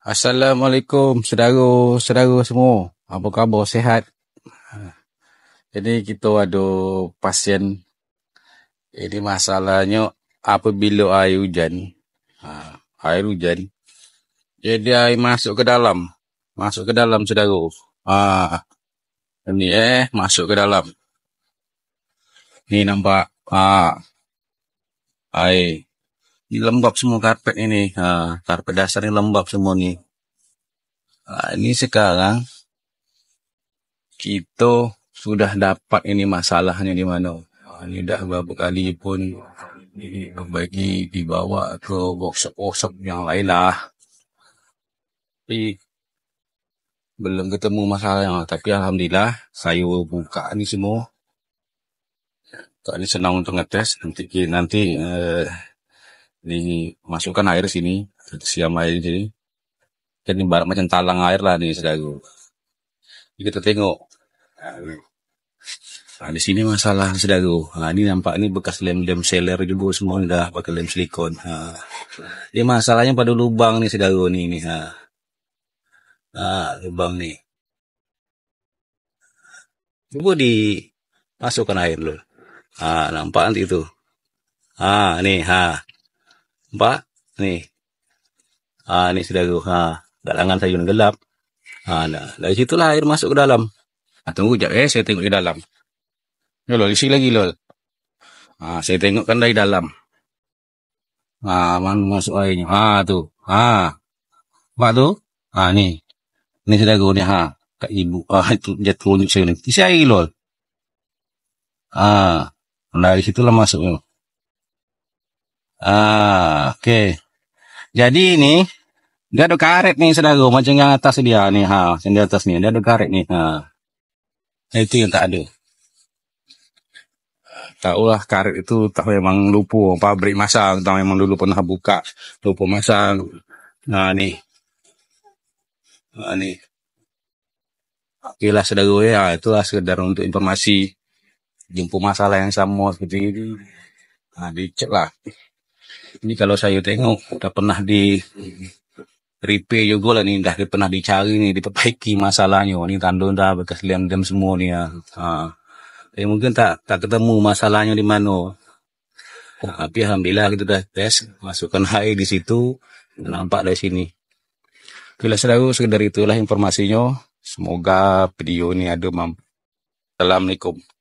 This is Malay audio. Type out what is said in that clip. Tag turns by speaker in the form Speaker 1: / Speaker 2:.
Speaker 1: Assalamualaikum saudara-saudara semua. Apa khabar? Sehat? Ha. Jadi kita ada pasien. Ini masalahnya apabila air hujan. Ha, air hujan. Jadi air masuk ke dalam. Masuk ke dalam saudara. Ah, ini eh masuk ke dalam. Ni nampak. Ah, air. di lembab semua karpet ini. nah, karpet dasar ini lembab semua nih. nah, ini sekarang kita sudah dapat ini masalahnya di mana. nah, ini dah beberapa kali pun dibagi dibawa ke box workshop yang lain lah. Tapi belum ketemu masalah yang tapi alhamdulillah saya buka ini semua. Tak ini senang untuk ngetes nanti nanti uh, masukkan air sini siam air sini kan barang macam talang air lah nih sedagu kita tengok nah, di sini masalah sedagu nah, ini nampak ini bekas lem-lem seller juga semua dah pakai lem silikon nah, ini masalahnya pada lubang nih sedagu nih nih nah. nah lubang nih coba di dimasukkan air loh ah nampak itu ah nih ha Empat. Ni. Ha, ni sedara. Ha, dalangan saya pun gelap. Ha, dah. Dari situ lah air masuk ke dalam. Ha, tunggu sekejap eh. Saya tengok di dalam. Ya lol. Isi lagi lol. Ha, saya tengokkan dari dalam. Ha, mana masuk airnya. Ha, tu. Ha. Empat tu. Ha, ni. Ni sedara ni. Ha. Kak ibu. Ah, ha, itu dia terunjuk saya ni. Isi air lol. Ha. Dari situ lah masuk. Ha. Ah, okey. Jadi ni dia ada karet ni saudara macam yang atas dia ni ha, yang di atas ni dia ada karet ni ha. Itu yang tak ada. Tahu lah karet itu tak memang lupa pabrik masang tak memang dulu pernah buka lupa masang. Ha ni. Ha ni. Okeylah saudara ya ha, itulah sekedar untuk informasi jumpa masalah yang sama seperti ini. Ha dicek lah. Ini kalau saya tengok dah pernah di repair juga lah ni dah pernah dicari ni diperbaiki masalahnya ni tandun dah bekas lem lem semua ni ah. Ha. Tapi eh, mungkin tak tak ketemu masalahnya di mana. Ha, tapi alhamdulillah kita dah test masukkan air di situ nampak dari sini. Itulah saudara sekedar itulah informasinya. Semoga video ini ada mampu. Assalamualaikum.